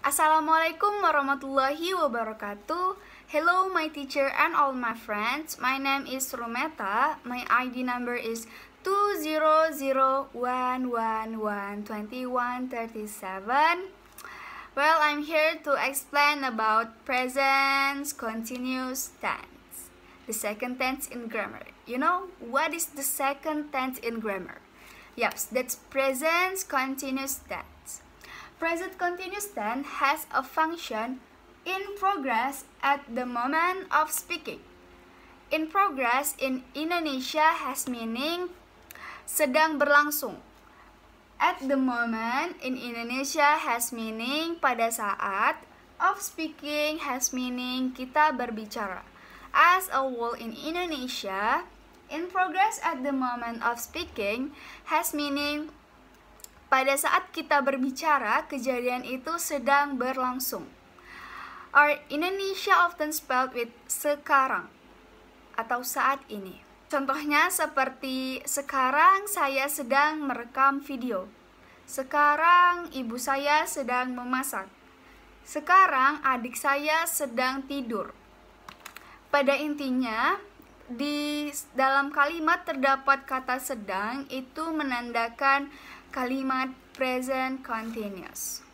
Assalamualaikum warahmatullahi wabarakatuh. Hello, my teacher and all my friends. My name is Rumeta. My ID number is two zero zero one one one twenty one thirty seven. Well, I'm here to explain about present continuous tense. The second tense in grammar. You know, what is the second tense in grammar? Yes, that's present continuous tense. present continuous tense has a function in progress at the moment of speaking. In progress in Indonesia has meaning sedang berlangsung. At the moment in Indonesia has meaning pada saat of speaking has meaning kita berbicara. As a whole in Indonesia, in progress at the moment of speaking has meaning pada saat kita berbicara, kejadian itu sedang berlangsung. Our Indonesia often spelled with sekarang atau saat ini. Contohnya seperti sekarang saya sedang merekam video. Sekarang ibu saya sedang memasak. Sekarang adik saya sedang tidur. Pada intinya, di dalam kalimat terdapat kata sedang itu menandakan kalimat present continuous.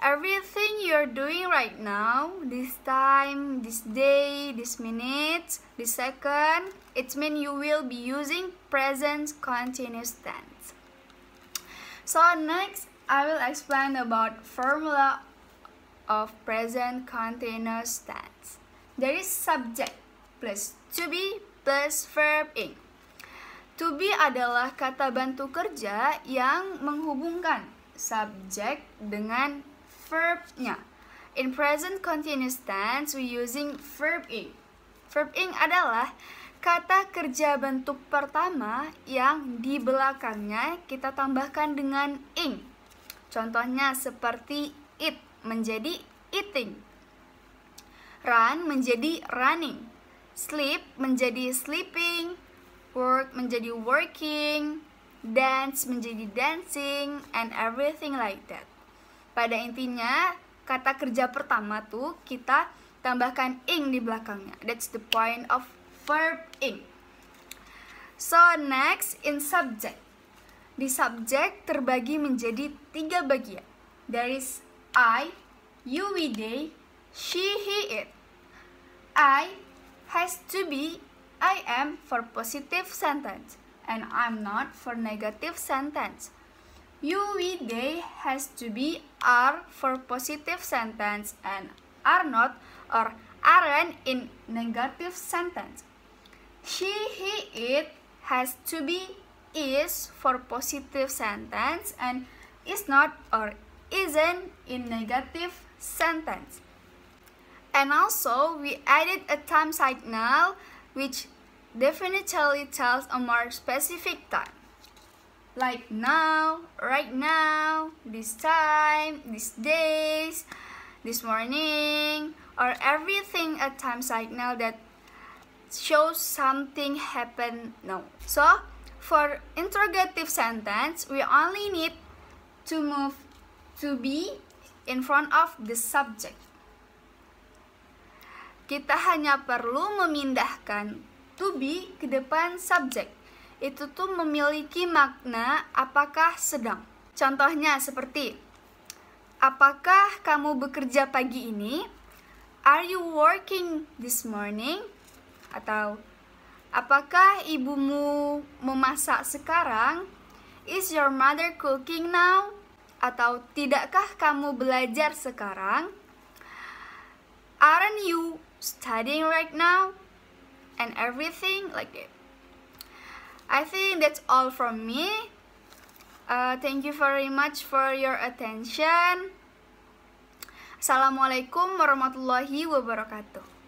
Everything you're doing right now, this time, this day, this minute, this second, it means you will be using present continuous tense. So next, I will explain about formula of present continuous tense. There is subject plus To be plus verb ing. To be adalah kata bantu kerja yang menghubungkan subjek dengan verbnya. In present continuous tense, we using verb ing. Verb ing adalah kata kerja bentuk pertama yang di belakangnya kita tambahkan dengan ing. Contohnya seperti eat menjadi eating. Run menjadi running. Sleep menjadi sleeping, work menjadi working, dance menjadi dancing, and everything like that. Pada intinya, kata kerja pertama tuh kita tambahkan ing di belakangnya. That's the point of verb ing. So next in subject. Di subject terbagi menjadi tiga bagian. There is I, you, we, they, she, he, it. I has to be I am for positive sentence and I'm not for negative sentence. You, we, they has to be are for positive sentence and are not or aren't in negative sentence. She, he, it has to be is for positive sentence and is not or isn't in negative sentence. And also, we added a time signal which definitely tells a more specific time. Like now, right now, this time, these days, this morning, or everything a time signal that shows something happened now. So, for interrogative sentence, we only need to move to be in front of the subject. Kita hanya perlu memindahkan to be ke depan subjek. Itu tuh memiliki makna apakah sedang. Contohnya seperti Apakah kamu bekerja pagi ini? Are you working this morning? Atau Apakah ibumu memasak sekarang? Is your mother cooking now? Atau tidakkah kamu belajar sekarang? studying right now and everything like that. I think that's all from me. Uh, thank you very much for your attention. Assalamualaikum warahmatullahi wabarakatuh.